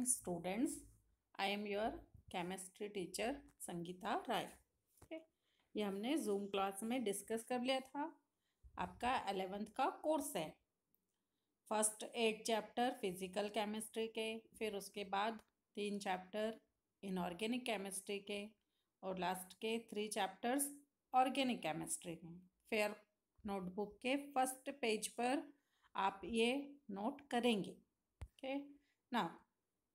morning students i am your chemistry teacher Sangeeta राय ये हमने zoom class में डिस्कस कर लिया था आपका एलेवेंथ का कोर्स है first eight chapter physical chemistry के फिर उसके बाद तीन चैप्टर इनऑर्गेनिक केमिस्ट्री के और लास्ट के थ्री चैप्टर्स ऑर्गेनिक केमिस्ट्री के फिर नोटबुक के फर्स्ट पेज पर आप ये नोट करेंगे okay now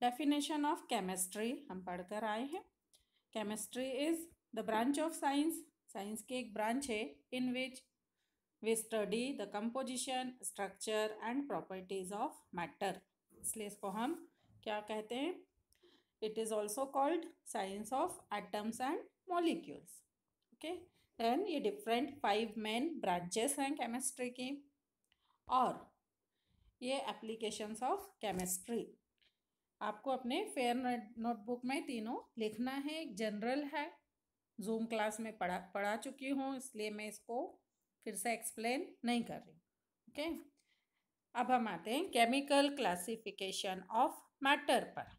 definition of chemistry हम पढ़कर आए हैं chemistry is the branch of science science की एक ब्रांच है in which we study the composition structure and properties of matter इसलिए इसको हम क्या कहते हैं it is also called science of atoms and molecules okay then ये डिफरेंट फाइव मेन ब्रांचेस हैं केमिस्ट्री की और ये एप्लीकेशंस ऑफ केमिस्ट्री आपको अपने फेयर नोटबुक में तीनों लिखना है एक जनरल है जूम क्लास में पढ़ा पढ़ा चुकी हूँ इसलिए मैं इसको फिर से एक्सप्लेन नहीं कर रही ओके अब हम आते हैं केमिकल क्लासिफिकेशन ऑफ मैटर पर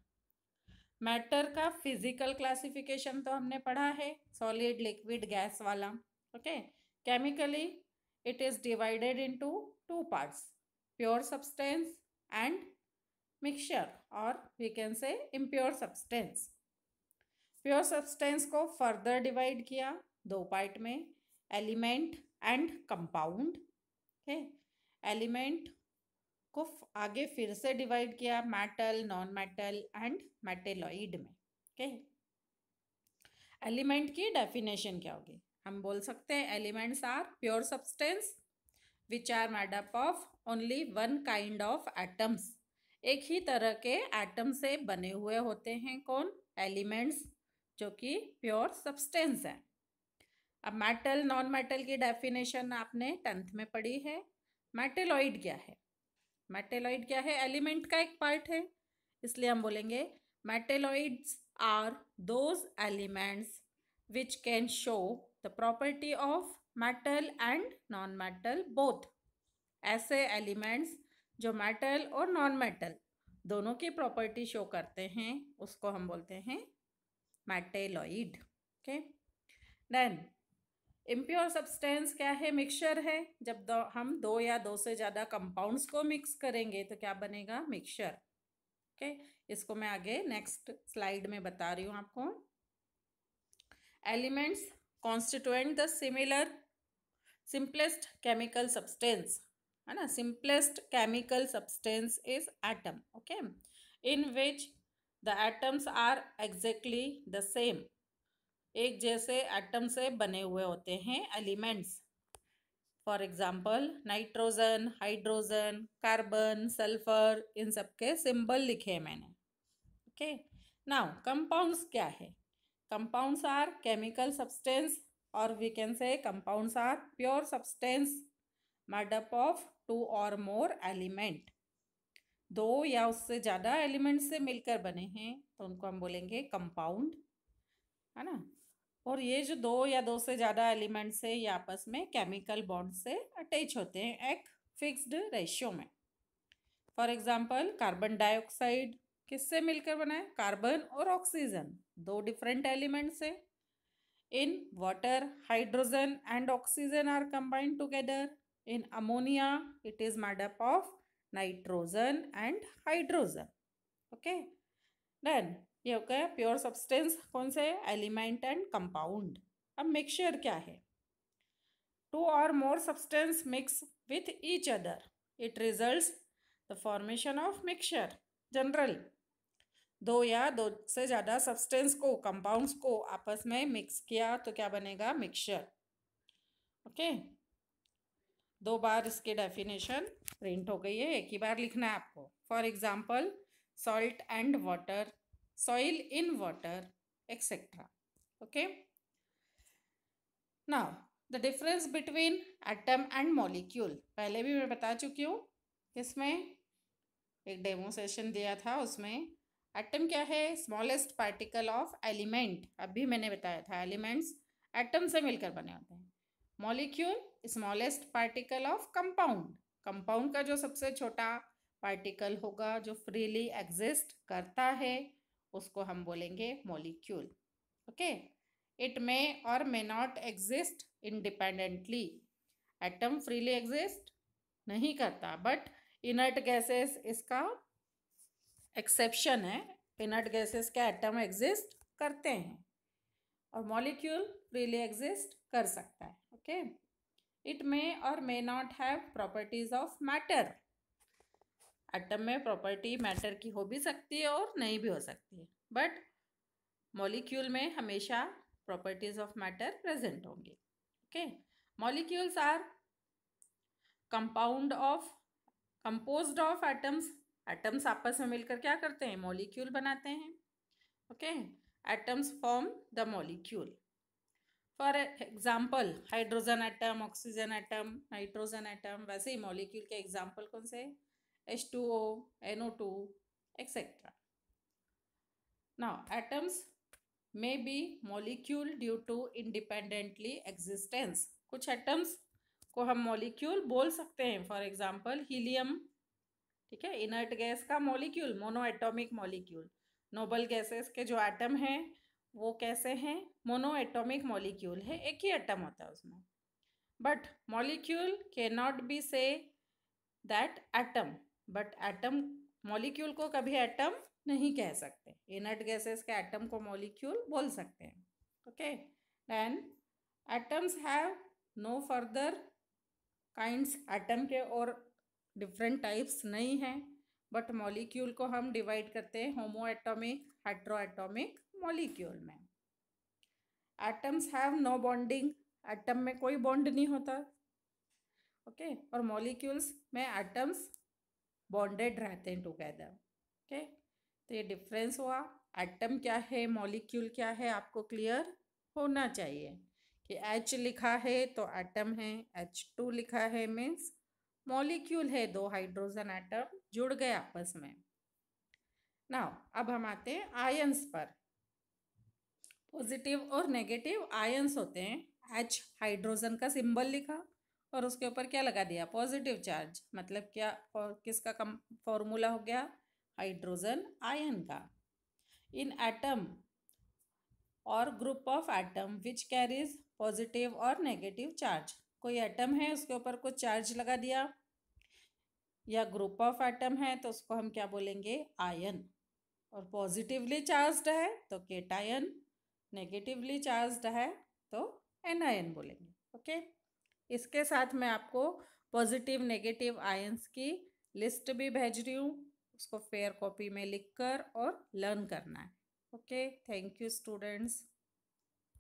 मैटर का फिजिकल क्लासिफिकेशन तो हमने पढ़ा है सॉलिड लिक्विड गैस वाला okay chemically it is divided into two parts pure substance and mixture और we can say impure substance pure substance को फर्दर डिवाइड किया दो पार्ट में एलिमेंट एंड कंपाउंड है एलिमेंट को आगे फिर से डिवाइड किया metal non metal and metalloid में ओके एलिमेंट की डेफिनेशन क्या होगी हम बोल सकते हैं elements are pure substance which are made up of only one kind of atoms एक ही तरह के एटम से बने हुए होते हैं कौन एलिमेंट्स जो कि प्योर सब्सटेंस है अब मेटल नॉन मेटल की डेफिनेशन आपने टेंथ में पढ़ी है मेटेलॉइड क्या है मेटेलॉइड क्या है एलिमेंट का एक पार्ट है इसलिए हम बोलेंगे metalloids are those elements which can show the property of metal and non metal both ऐसे एलिमेंट्स जो मेटल और नॉन मेटल दोनों की प्रॉपर्टी शो करते हैं उसको हम बोलते हैं metalloid okay then impure substance क्या है मिक्सचर है जब दो, हम दो या दो से ज़्यादा कंपाउंड्स को मिक्स करेंगे तो क्या बनेगा मिक्सचर ओके okay? इसको मैं आगे नेक्स्ट स्लाइड में बता रही हूँ आपको elements constituent the similar simplest chemical substance है ना simplest chemical substance is atom okay in which the atoms are exactly the same एक जैसे एटम से बने हुए होते हैं elements for example nitrogen hydrogen carbon sulphur इन सब के सिंबल लिखे हैं मैंने ओके नाउ कंपाउंड्स क्या है compounds are chemical substance or we can say compounds are pure substance made up two or more element दो या उससे ज़्यादा एलिमेंट से मिलकर बने हैं तो उनको हम बोलेंगे कंपाउंड है ना और ये जो दो या दो से ज़्यादा एलिमेंट से ये आपस में केमिकल बॉन्ड से अटैच होते हैं एक फिक्स्ड रेशियो में फॉर एग्जांपल कार्बन डाइऑक्साइड किससे मिलकर बना है कार्बन और ऑक्सीजन दो डिफरेंट एलिमेंट से in water hydrogen and oxygen are combined together In ammonia, it is made up of nitrogen and hydrogen. Okay. Then, ये हो गया प्योर सब्सटेंस कौन से एलिमेंट एंड कंपाउंड अब मिक्सचर क्या है two or more substance mix with each other it result the formation of mixture general दो या दो से ज़्यादा सब्सटेंस को कंपाउंड्स को आपस में मिक्स किया तो क्या बनेगा मिक्सचर ओके okay? दो बार इसके डेफिनेशन प्रिंट हो गई है एक ही बार लिखना है आपको for example salt and water soil in water etcetera okay now the difference between atom and molecule पहले भी मैं बता चुकी हूँ इसमें एक डेमो सेशन दिया था उसमें एटम क्या है स्मॉलेस्ट पार्टिकल ऑफ एलिमेंट अभी मैंने बताया था एलिमेंट्स एटम से मिलकर बने होते हैं molecule smallest particle of compound compound का जो सबसे छोटा पार्टिकल होगा जो फ्रीली एग्जिस्ट करता है उसको हम बोलेंगे molecule okay it may or may not exist independently atom freely exist नहीं करता बट इनर्ट गैसेस इसका एक्सेप्शन है इनर्ट गैसेस के एटम एग्जिस्ट करते हैं और मॉलिक्यूल फ्रीली एग्जिस्ट कर सकता है okay it may or may not have properties of matter atom में प्रॉपर्टी मैटर की हो भी सकती है और नहीं भी हो सकती है बट मॉलिक्यूल में हमेशा प्रॉपर्टीज ऑफ मैटर प्रेजेंट होंगे okay molecules are compound of compose of atoms atoms आपस में मिलकर क्या करते हैं मॉलिक्यूल बनाते हैं okay okay? atoms form the molecule for example hydrogen atom oxygen atom nitrogen atom वैसे ही मॉलिक्यूल के एग्जाम्पल कौन से H two O N O two etcetera ना atoms may be molecule due to independently existence कुछ atoms को हम molecule बोल सकते हैं फॉर एग्जाम्पल हीलियम ठीक है इनर्ट गैस का molecule mono atomic molecule noble gases के जो एटम हैं वो कैसे हैं मोनो एटोमिक मॉलिक्यूल है एक ही एटम होता है उसमें बट मॉलिक्यूल के not be say that atom but atom molecule को कभी एटम नहीं कह सकते इनर्ट गैसेस के एटम को मॉलिक्यूल बोल सकते हैं okay then atoms have no further kinds atom के और डिफरेंट टाइप्स नहीं हैं बट मॉलिक्यूल को हम डिवाइड करते हैं homo atomic hydro atomic molecule में atoms have no bonding atom में कोई बॉन्ड नहीं होता ओके okay? और मॉलिक्यूल्स में एटम्स बॉन्डेड रहते हैं टुगेदर ओके तो ये डिफरेंस हुआ एटम क्या है मॉलिक्यूल क्या है आपको क्लियर होना चाहिए कि एच लिखा है तो एटम है एच टू लिखा है मीन्स मॉलिक्यूल है दो हाइड्रोजन एटम जुड़ गए आपस में नाउ अब हम आते हैं आयंस पर पॉजिटिव और नेगेटिव आयंस होते हैं एच हाइड्रोजन का सिंबल लिखा और उसके ऊपर क्या लगा दिया पॉजिटिव चार्ज मतलब क्या किसका कम फॉर्मूला हो गया हाइड्रोजन आयन का an atom or group of atom which carries positive or negative charge कोई एटम है उसके ऊपर कुछ चार्ज लगा दिया या ग्रुप ऑफ एटम है तो उसको हम क्या बोलेंगे आयन और पॉजिटिवली चार्ज्ड है तो केटायन नेगेटिवली चार्ज्ड है तो एनायन बोलेंगे ओके इसके साथ मैं आपको पॉजिटिव नेगेटिव आयंस की लिस्ट भी भेज रही हूँ उसको फेयर कॉपी में लिखकर और लर्न करना है ओके थैंक यू स्टूडेंट्स